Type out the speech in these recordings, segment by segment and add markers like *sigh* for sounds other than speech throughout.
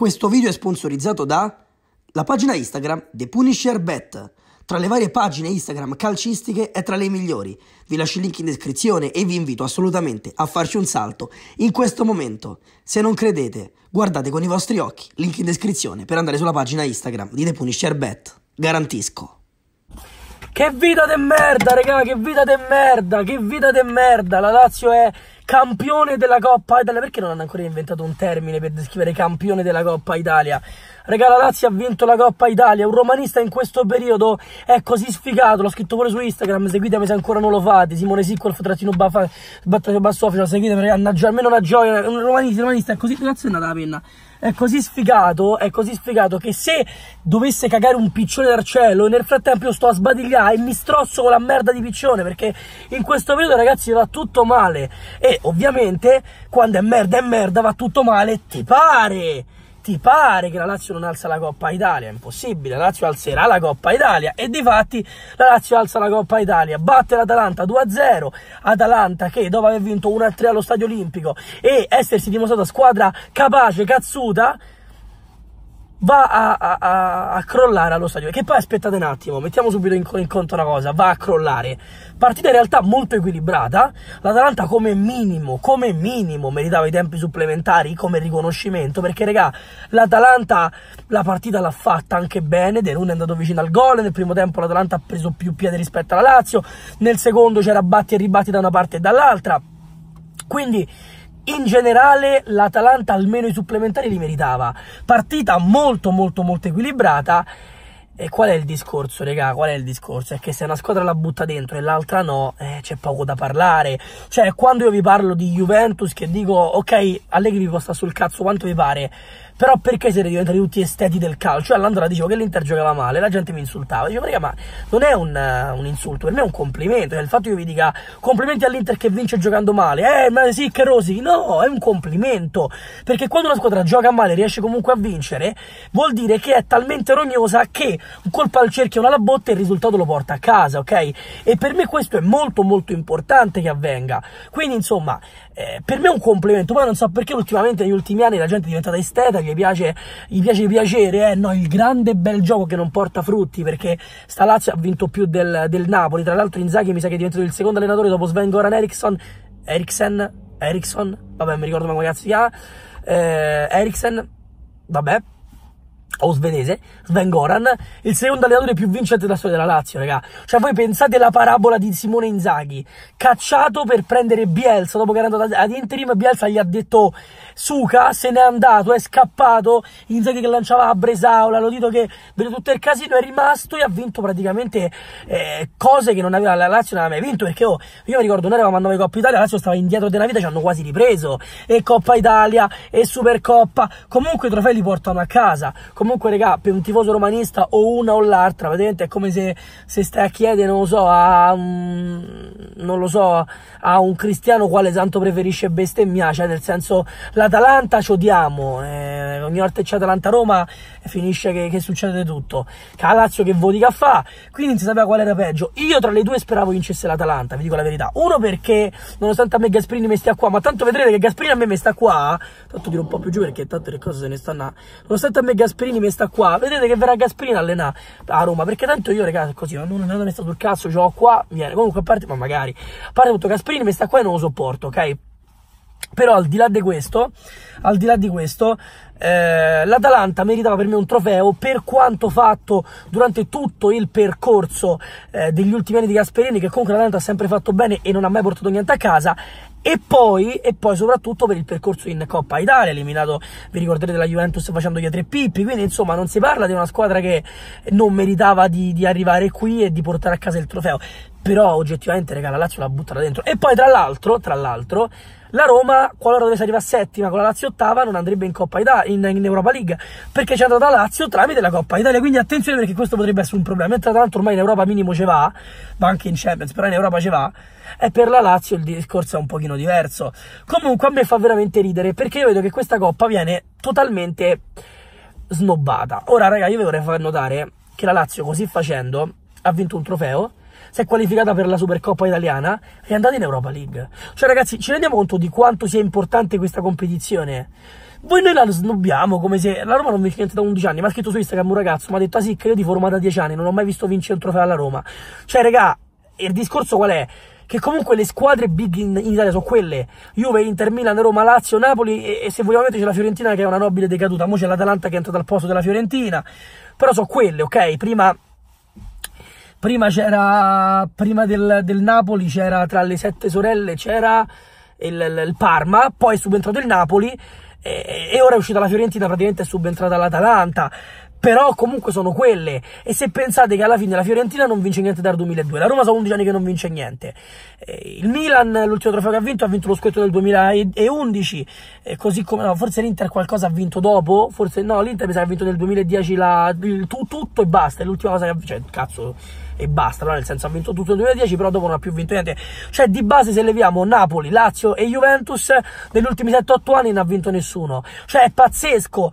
Questo video è sponsorizzato da la pagina Instagram The Punisher Bet. Tra le varie pagine Instagram calcistiche è tra le migliori. Vi lascio il link in descrizione e vi invito assolutamente a farci un salto in questo momento. Se non credete, guardate con i vostri occhi, link in descrizione per andare sulla pagina Instagram di The Punisher Bet. Garantisco. Che vita de merda, raga, che vita de merda, che vita de merda. La Lazio è campione della Coppa Italia. Perché non hanno ancora inventato un termine per descrivere campione della Coppa Italia? Regà, la Lazio ha vinto la Coppa Italia. Un romanista in questo periodo è così sfigato. L'ho scritto pure su Instagram. Seguitemi se ancora non lo fate. Simone Sicco, Baffa, trattino basso, seguitemi. Almeno una gioia. Un romanista, romanista è così. Grazie, è andata la penna è così sfigato, è così sfigato che se dovesse cagare un piccione dal cielo, nel frattempo io sto a sbadigliare e mi strozzo con la merda di piccione perché in questo periodo ragazzi va tutto male e ovviamente quando è merda è merda va tutto male, ti pare? ti pare che la Lazio non alza la Coppa Italia? È impossibile, la Lazio alzerà la Coppa Italia e di fatti la Lazio alza la Coppa Italia, batte l'Atalanta 2-0, Atalanta che dopo aver vinto 1-3 allo Stadio Olimpico e essersi dimostrata squadra capace, cazzuta, va a, a, a, crollare allo stadio. Che poi aspettate un attimo, mettiamo subito in, in, conto una cosa: va a crollare. Partita in realtà molto equilibrata. L'Atalanta, come minimo, come minimo, meritava i tempi supplementari come riconoscimento. Perché, regà, l'Atalanta la partita l'ha fatta anche bene. De Rune è andato vicino al gol. Nel primo tempo l'Atalanta ha preso più piede rispetto alla Lazio. Nel secondo c'era batti e ribatti da una parte e dall'altra. Quindi in generale l'Atalanta almeno i supplementari li meritava. Partita molto molto molto equilibrata. E qual è il discorso, regà? Qual è il discorso? È che se una squadra la butta dentro e l'altra no, eh, c'è poco da parlare. Cioè, quando io vi parlo di Juventus che dico, ok, Allegri vi può stare sul cazzo quanto vi pare, però perché siete diventati tutti esteti del calcio? All'andata dicevo che l'Inter giocava male, la gente mi insultava. Dicevo, raga, ma non è un, uh, un, insulto, per me è un complimento. Cioè, il fatto che io vi dica complimenti all'Inter che vince giocando male, eh, ma sì, che rosi. No, è un complimento. Perché quando una squadra gioca male e riesce comunque a vincere, vuol dire che è talmente rognosa che un colpo al cerchio, una alla botte, il risultato lo porta a casa, ok? E per me questo è molto molto importante che avvenga. Quindi, insomma, eh, per me è un complimento, Poi non so perché ultimamente, negli ultimi anni, la gente è diventata esteta, gli piace, gli piace piacere, eh? no, il grande bel gioco che non porta frutti, perché sta Lazio ha vinto più del, del Napoli. Tra l'altro Inzaghi mi sa che è diventato il secondo allenatore dopo Sven Goran Eriksson, Eriksen, Erikson, vabbè mi ricordo come cazzo si chiama, eh, Eriksen, vabbè, o svedese, Sven Goran, il secondo allenatore più vincente della storia della Lazio, raga. Cioè, voi pensate alla parabola di Simone Inzaghi, cacciato per prendere Bielsa, dopo che era andato ad interim, Bielsa gli ha detto Suca, se n'è andato, è scappato, Inzaghi che lanciava a Bresaola, l'ho dito che per tutto il casino, è rimasto e ha vinto praticamente eh, cose che non aveva, la Lazio non aveva mai vinto, perché oh, io mi ricordo, noi eravamo a 9 Coppa Italia, la Lazio stava indietro della vita, ci hanno quasi ripreso, e Coppa Italia, e Supercoppa, comunque i trofei li portano a casa, comunque comunque, regà, per un tifoso romanista o una o l'altra, praticamente è come se, se, stai a chiedere, non lo so, a un, non lo so, a un cristiano quale santo preferisce bestemmiare, cioè nel senso l'Atalanta ci odiamo, eh, ogni volta che c'è Atalanta-Roma eh, finisce che, che succede tutto, Calazzo che voti che fa, quindi non si sapeva qual era peggio. Io tra le due speravo vincesse l'Atalanta, vi dico la verità. Uno perché, nonostante a me Gasprini mi stia qua, ma tanto vedrete che Gasprini a me mi sta qua, tanto tiro un po' più giù perché tante le cose se ne stanno, nonostante a me Gasprini sta qua, vedete che verrà Gasprina a allenare a Roma, perché tanto io, ragazzi, così, non un allenatore sta sul cazzo, ce l'ho qua, viene, comunque a parte, ma magari, a parte tutto Gasprina mi sta qua e non lo sopporto, ok? Però al di là di questo, al di là di questo, eh, l'Atalanta meritava per me un trofeo per quanto fatto durante tutto il percorso eh, degli ultimi anni di Gasperini, che comunque l'Atalanta ha sempre fatto bene e non ha mai portato niente a casa. E poi, e poi soprattutto per il percorso in Coppa Italia, eliminato, vi ricorderete, la Juventus facendo gli tre pippi, quindi insomma non si parla di una squadra che non meritava di, di arrivare qui e di portare a casa il trofeo, però oggettivamente regala la Lazio l'ha buttata dentro. E poi tra l'altro, tra l'altro, la Roma, qualora dovesse arrivare a settima con la Lazio ottava, non andrebbe in Coppa Italia, in, in Europa League perché c'è entrata Lazio tramite la Coppa Italia quindi attenzione perché questo potrebbe essere un problema mentre tra l'altro ormai in Europa minimo ce va ma anche in Champions però in Europa ce va e per la Lazio il discorso è un pochino diverso comunque a me fa veramente ridere perché io vedo che questa Coppa viene totalmente snobbata ora raga io vi vorrei far notare che la Lazio così facendo ha vinto un trofeo si è qualificata per la Supercoppa italiana e è andata in Europa League. Cioè, ragazzi, ci rendiamo conto di quanto sia importante questa competizione? Voi noi la snobbiamo come se la Roma non vince niente da 11 anni. Mi ha scritto su Instagram un ragazzo, mi ha detto, ah sì, che io ti formo da 10 anni, non ho mai visto vincere un trofeo alla Roma. Cioè, raga, il discorso qual è? che comunque le squadre big in, in, Italia sono quelle Juve, Inter, Milan, Roma, Lazio, Napoli e, e se vogliamo metterci la Fiorentina che è una nobile decaduta, mo c'è l'Atalanta che è entrata al posto della Fiorentina però sono quelle, ok? prima, prima c'era prima del, del Napoli c'era tra le sette sorelle c'era il, il, il Parma poi è subentrato il Napoli e, e ora è uscita la Fiorentina, praticamente è subentrata all'Atalanta però comunque sono quelle. E se pensate che alla fine la Fiorentina non vince niente dal 2002, la Roma sono 11 anni che non vince niente, eh, il Milan l'ultimo trofeo che ha vinto ha vinto lo scudetto del 2011, e eh, così come no, forse l'Inter qualcosa ha vinto dopo, forse no, l'Inter mi sa che ha vinto nel 2010 la, il, tutto e basta, è l'ultima cosa che ha vinto, cioè cazzo e basta, no? nel senso ha vinto tutto nel 2010 però dopo non ha più vinto niente, cioè di base se leviamo Napoli, Lazio e Juventus negli ultimi 7-8 anni non ha vinto nessuno, cioè è pazzesco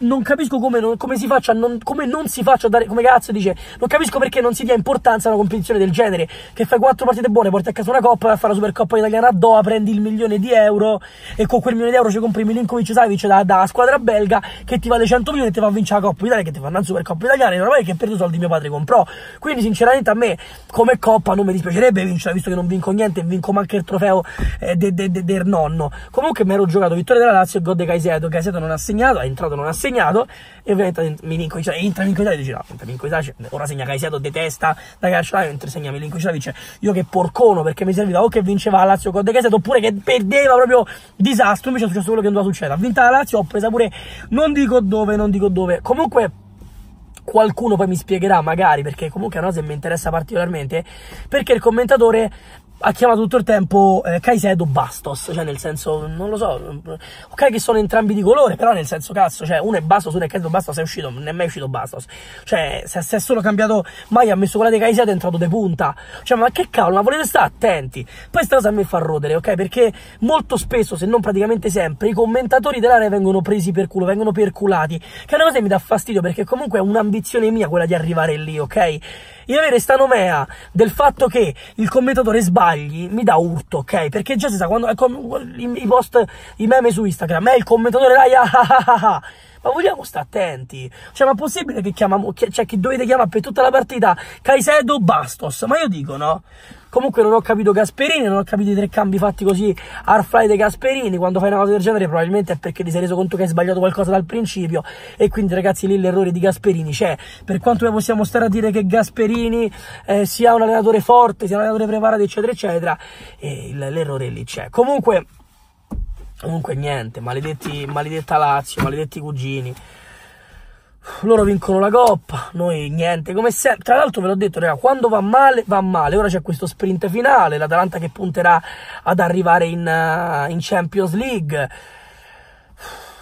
non capisco come, non, come si faccia, non, come non si faccia dare, come cazzo dice, non capisco perché non si dia importanza a una competizione del genere, che fai quattro partite buone, porti a casa una coppa, fai la Supercoppa italiana a Doha, prendi il milione di euro e con quel milione di euro ci compri Milinkovic Savic da, da squadra belga che ti vale 100 milioni e ti fa vincere la Coppa italiana che ti fa una Supercoppa italiana, è normale che i soldi mio padre comprò, quindi sinceramente a me come Coppa non mi dispiacerebbe vincere, visto che non vinco niente e vinco manco il trofeo eh, de, de, de, del nonno, comunque mi ero giocato vittoria della Lazio e gol di Caiseto, Caiseto non ha segnato, è entrato non ha segnato, segnato e ovviamente Milinkovic cioè, entra Milinkovic e dice no, entra Milinkovic cioè, ora segna Caisedo de testa da calciolaio mentre segna Milinkovic dice io che porcono perché mi serviva o che vinceva la Lazio con De Caisedo oppure che perdeva proprio disastro invece è successo quello che andava a succedere ha vinta la Lazio ho presa pure non dico dove non dico dove comunque qualcuno poi mi spiegherà magari perché comunque è una cosa che mi interessa particolarmente perché il commentatore ha chiamato tutto il tempo eh, Caicedo Bastos, cioè nel senso, non lo so, ok che sono entrambi di colore, però nel senso cazzo, cioè uno è Bastos, uno è Caicedo Bastos, è uscito, non è mai uscito Bastos, cioè se, se è solo cambiato Mai ha messo quella di Caicedo è entrato de punta, cioè ma che cavolo, ma volete stare attenti, poi questa cosa a me fa rodere, ok, perché molto spesso, se non praticamente sempre, i commentatori dell'area vengono presi per culo, vengono perculati, che è una cosa che mi dà fastidio perché comunque è un'ambizione mia quella di arrivare lì, ok? io avere sta nomea del fatto che il commentatore sbagli mi dà urto, ok? Perché già si sa, quando i, post, i meme su Instagram, è il commentatore, dai, *laughs* ah, ah, ah, ah, ah. Ma vogliamo stare attenti. Cioè, ma è possibile che chiamiamo, cioè, che dovete chiamare per tutta la partita Caicedo Bastos? Ma io dico, no? Comunque non ho capito Gasperini, non ho capito i tre cambi fatti così hard fly dei Gasperini. Quando fai una cosa del genere probabilmente è perché ti sei reso conto che hai sbagliato qualcosa dal principio e quindi ragazzi lì l'errore di Gasperini c'è. Per quanto noi possiamo stare a dire che Gasperini eh, sia un allenatore forte, sia un allenatore preparato eccetera eccetera, eh, l'errore lì c'è. Comunque, comunque niente, maledetti, maledetta Lazio, maledetti cugini loro vincono la coppa, noi niente, come sempre. Tra l'altro ve l'ho detto, raga, quando va male, va male. Ora c'è questo sprint finale, l'Atalanta che punterà ad arrivare in, uh, in Champions League.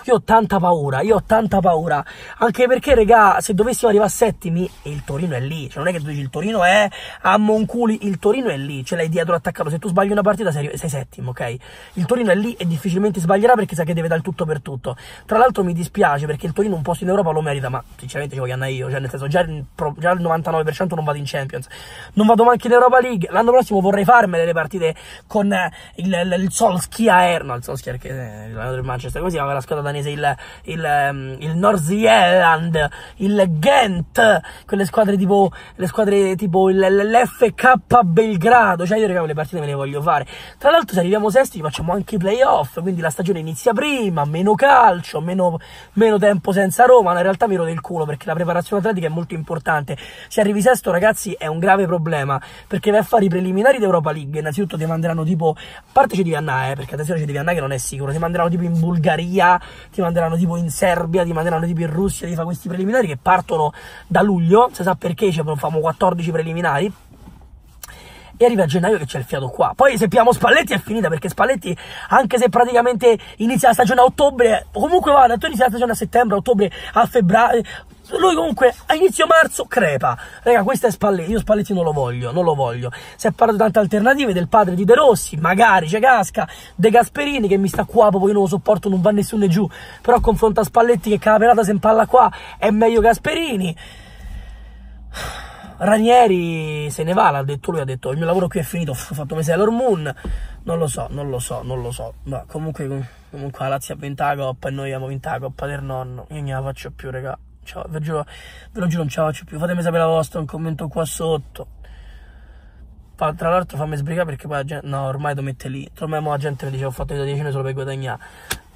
Io ho tanta paura, io ho tanta paura. Anche perché, regà, se dovessimo arrivare a settimi, il Torino è lì. Cioè, non è che tu dici il Torino è a Monculi, il Torino è lì. Ce cioè, l'hai dietro attaccato. Se tu sbagli una partita, sei, sei settimo, ok? Il Torino è lì e difficilmente sbaglierà perché sa che deve dare tutto per tutto. Tra l'altro, mi dispiace perché il Torino un posto in Europa lo merita, ma sinceramente ci voglio andare io. Cioè, nel senso, già il, già il 99% non vado in Champions. Non vado neanche in Europa League. L'anno prossimo vorrei farmele delle partite con il, eh, il, il Solskjaer. No, il Solskjaer che è eh, il del Manchester, così, ma la squadra da danese, il, il, ehm, il North Zealand, il Ghent, quelle squadre tipo, le squadre tipo il, l'FK Belgrado, cioè io raga le partite me le voglio fare. Tra l'altro se arriviamo sesti facciamo anche i playoff, quindi la stagione inizia prima, meno calcio, meno, meno tempo senza Roma, in realtà mi rode il culo perché la preparazione atletica è molto importante. Se arrivi sesto ragazzi è un grave problema perché vai a fare i preliminari di Europa League, innanzitutto ti manderanno tipo, a parte ci devi andare, eh, perché attenzione ci devi andare che non è sicuro, ti manderanno tipo in Bulgaria ti manderanno tipo in Serbia, ti manderanno tipo in Russia, ti fa questi preliminari che partono da luglio, si sa perché, cioè, facciamo 14 preliminari, e arriva a gennaio che c'è il fiato qua. Poi se piamo Spalletti è finita perché Spalletti, anche se praticamente inizia la stagione a ottobre, comunque va, da inizia la stagione a settembre, a ottobre, a febbraio, lui comunque a inizio marzo crepa raga questo è Spalletti io Spalletti non lo voglio non lo voglio si è parlato di tante alternative del padre di De Rossi magari c'è Casca De Gasperini che mi sta qua proprio io non lo sopporto non va nessuno giù però confronta Spalletti che cala pelata se impalla qua è meglio Gasperini Ranieri se ne va, l'ha detto lui, ha detto il mio lavoro qui è finito, ho fatto mese Sailor Moon, non lo so, non lo so, non lo so, ma comunque, comunque la Lazio ha vinto la Coppa e noi abbiamo vinto la Coppa del nonno, io non la faccio più raga, Ciao, ve, giuro, ve lo giuro non ce la faccio più, fatemi sapere la vostra, un commento qua sotto, tra l'altro fammi sbrigare perché poi la gente, no ormai lo mette lì, ormai la gente mi dice ho fatto 10 solo per guadagnare,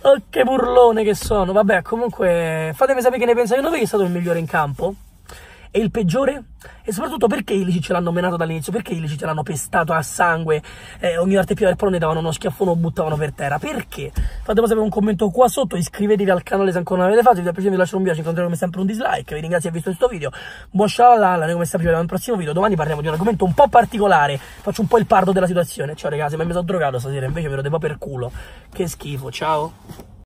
Oh, che burlone che sono. Vabbè, comunque, fatemi sapere che ne pensate voi che è stato il migliore in campo è il peggiore? E soprattutto perché i lici ce l'hanno menato dall'inizio? Perché i lici ce l'hanno pestato a sangue? Eh, ogni arte più Erpone davano uno schiaffone o buttavano per terra. Perché? Fatemi sapere un commento qua sotto, iscrivetevi al canale se ancora non l'avete fatto, se vi è piaciuto vi lascio un piace, incontrerò come sempre un dislike, vi ringrazio per aver visto questo video, buon scialala, noi come sempre ci vediamo nel prossimo video, domani parliamo di un argomento un po' particolare, faccio un po' il pardo della situazione, ciao ragazzi, ma mi sono drogato stasera, invece ve lo devo per culo, che schifo, ciao!